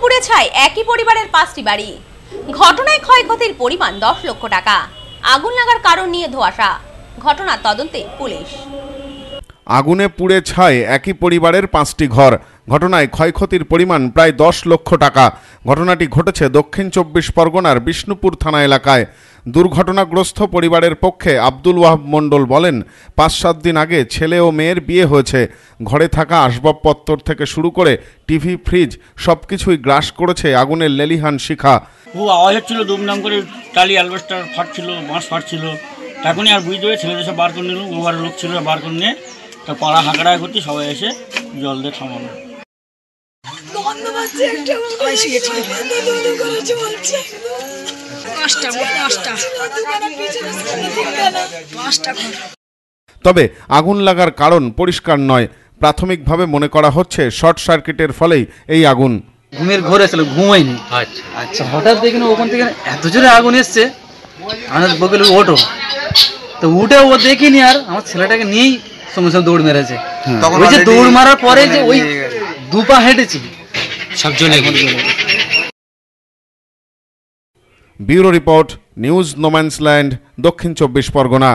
পুড়ে ছাই একই পরিবারের পাঁচটি বাড়ি ঘটনায় ক্ষয়ক্ষতির পরিমাণ দশ লক্ষ টাকা আগুন লাগার কারণ নিয়ে ধোয়াশা ঘটনা তদন্তে পুলিশ আগুনে পুড়ে ছাই একই পরিবারের পাঁচটি ঘর ঘটনায় ক্ষয়ক্ষতির পরিমাণ প্রায় দশ লক্ষ টাকা ঘটনাটি ঘটেছে দক্ষিণ চব্বিশ পরগনার বিষ্ণুপুর থানা এলাকায় দুর্ঘটনাগ্রস্ত পরিবারের পক্ষে আব্দুল ওয়াহাব মণ্ডল বলেন পাঁচ সাত দিন আগে ছেলে ও মেয়ের বিয়ে হয়েছে ঘরে থাকা আসবাবপত্তর থেকে শুরু করে টিভি ফ্রিজ সব কিছুই গ্রাস করেছে আগুনের লেলিহান শিখা ও আওয়াজ হচ্ছিল দুমদাম করে টালি অ্যালবেস্টার ফাটছিল বাঁশ ফাটছিল তখনই আর বুঝতে হবে ছেলেদের সব বার করে নিল ওভার লোক ছিল বার করে নিয়ে তা পাড়া হাঁকড়া করতে সবাই এসে জল দিয়ে থামানো বন্ধ তবে আগুন লাগার কারণ পরিষ্কার নয় প্রাথমিকভাবে মনে করা হচ্ছে শর্ট সার্কিটের ফলেই এই আগুন ঘুমের ঘরে আসলে ঘুমাইনি আচ্ছা আচ্ছা হঠাৎ দেখি না ওখান থেকে এত জোরে আগুন এসছে আমার বকেল ওঠো তো উঠে ও দেখিনি আর আমার ছেলেটাকে নিয়েই সঙ্গে সঙ্গে দৌড় মেরেছে হ্যাঁ। ওই যে দৌড় মারার পরে মানে যে ওই দুপা হেঁটেছি সব ব্যুরো রিপোর্ট নিউজ নোম্যান্সল্যান্ড দক্ষিণ চব্বিশ পরগনা